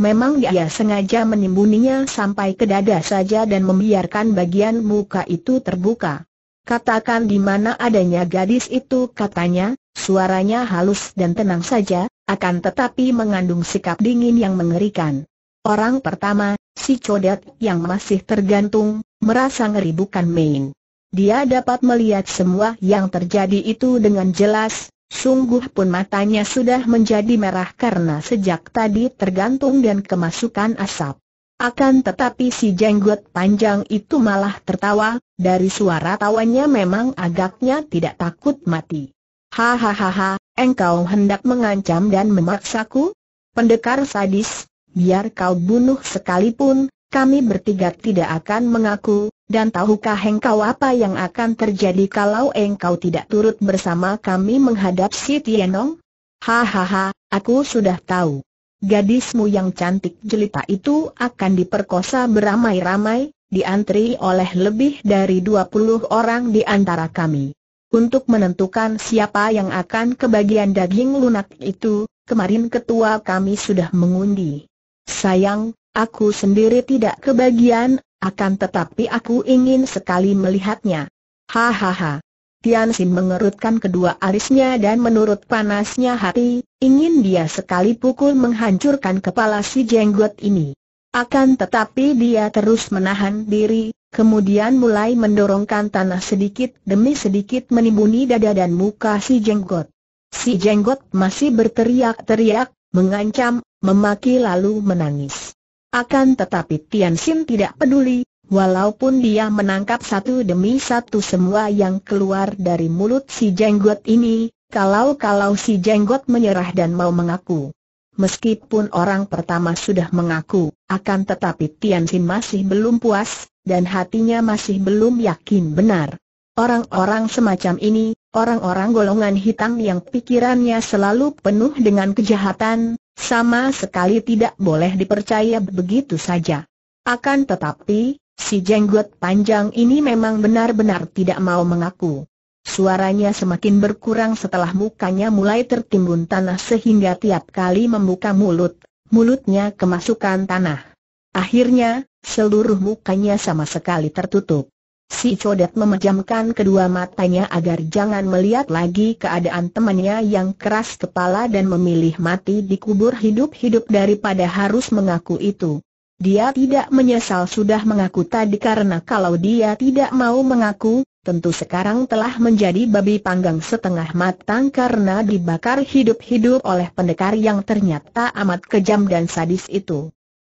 Memang dia sengaja menimbuninya sampai ke dada saja dan membiarkan bagian muka itu terbuka. Katakan di mana adanya gadis itu katanya, suaranya halus dan tenang saja, akan tetapi mengandung sikap dingin yang mengerikan. Orang pertama, si codet yang masih tergantung, merasa ngeri bukan main. Dia dapat melihat semua yang terjadi itu dengan jelas, sungguh pun matanya sudah menjadi merah karena sejak tadi tergantung dan kemasukan asap. Akan tetapi si jenggot panjang itu malah tertawa, dari suara tawanya memang agaknya tidak takut mati. Hahaha, engkau hendak mengancam dan memaksaku? Pendekar sadis, biar kau bunuh sekalipun, kami bertiga tidak akan mengaku, dan tahukah engkau apa yang akan terjadi kalau engkau tidak turut bersama kami menghadap si Tienong? Hahaha, aku sudah tahu. Gadismu yang cantik jelita itu akan diperkosa beramai-ramai, diantri oleh lebih dari 20 orang di antara kami. Untuk menentukan siapa yang akan kebagian daging lunak itu, kemarin ketua kami sudah mengundi. Sayang, Aku sendiri tidak kebagian, akan tetapi aku ingin sekali melihatnya. Hahaha. Tian Xin mengerutkan kedua alisnya dan menurut panasnya hati, ingin dia sekali pukul menghancurkan kepala si jenggot ini. Akan tetapi dia terus menahan diri, kemudian mulai mendorongkan tanah sedikit demi sedikit menimbuni dada dan muka si jenggot. Si jenggot masih berteriak-teriak, mengancam, memaki lalu menangis. Akan tetapi Tian Xin tidak peduli, walaupun dia menangkap satu demi satu semua yang keluar dari mulut si jenggot ini, kalau-kalau si jenggot menyerah dan mau mengaku. Meskipun orang pertama sudah mengaku, akan tetapi Tian Xin masih belum puas, dan hatinya masih belum yakin benar. Orang-orang semacam ini, orang-orang golongan hitam yang pikirannya selalu penuh dengan kejahatan, sama sekali tidak boleh dipercaya begitu saja. Akan tetapi, si jenggot panjang ini memang benar-benar tidak mau mengaku. Suaranya semakin berkurang setelah mukanya mulai tertimbun tanah sehingga tiap kali membuka mulut, mulutnya kemasukan tanah. Akhirnya, seluruh mukanya sama sekali tertutup. Si Codet memejamkan kedua matanya agar jangan melihat lagi keadaan temannya yang keras kepala dan memilih mati di kubur hidup-hidup daripada harus mengaku itu. Dia tidak menyesal sudah mengaku tadi karena kalau dia tidak mau mengaku, tentu sekarang telah menjadi babi panggang setengah matang karena dibakar hidup-hidup oleh pendekar yang ternyata amat kejam dan sadis itu.